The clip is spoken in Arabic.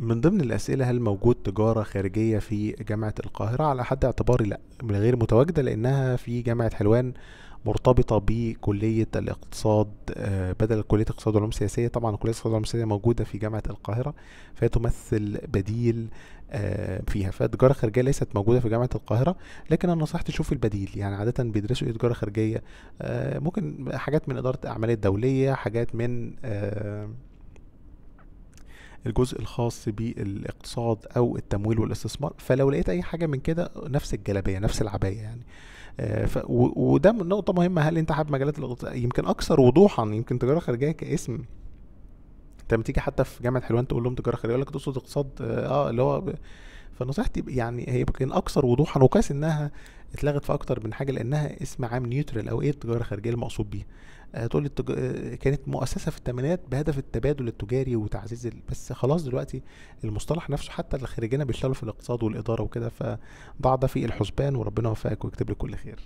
من ضمن الأسئلة هل موجود تجارة خارجية في جامعة القاهرة؟ على حد اعتباري لأ من غير متواجدة لأنها في جامعة حلوان مرتبطة بكلية الاقتصاد آه، بدل كلية الاقتصاد والعلوم السياسية طبعا كلية الاقتصاد والعلوم السياسية موجودة في جامعة القاهرة فهي تمثل بديل آه، فيها فالتجارة الخارجية ليست موجودة في جامعة القاهرة لكن أنا نصحت تشوف البديل يعني عادة بيدرسوا إيه تجارة خارجية آه، ممكن حاجات من إدارة الأعمال الدولية حاجات من الجزء الخاص بالاقتصاد او التمويل والاستثمار فلو لقيت اي حاجه من كده نفس الجلابيه نفس العبايه يعني آه، ف... وده نقطه مهمه هل انت حابب مجالات الاقتصاد يمكن اكثر وضوحا يمكن تجاره خارجيه كاسم انت لما تيجي حتى في جامعه حلوان تقول لهم تجاره خارجيه يقول لك تقصد اقتصاد اه اللي هو فنصيحتي يعني هي يمكن اكثر وضوحا وكويس انها اتلغت في اكتر من حاجه لانها اسم عام نيوترال او ايه التجاره الخارجيه المقصود بيها آه تقول التج... آه، كانت مؤسسه في الثمانينات بهدف التبادل التجاري وتعزيز ال... بس خلاص دلوقتي المصطلح نفسه حتى الخارجين بيشتغلوا في الاقتصاد والاداره وكده فضع ده في الحسبان وربنا يوفقك ويكتب لك كل خير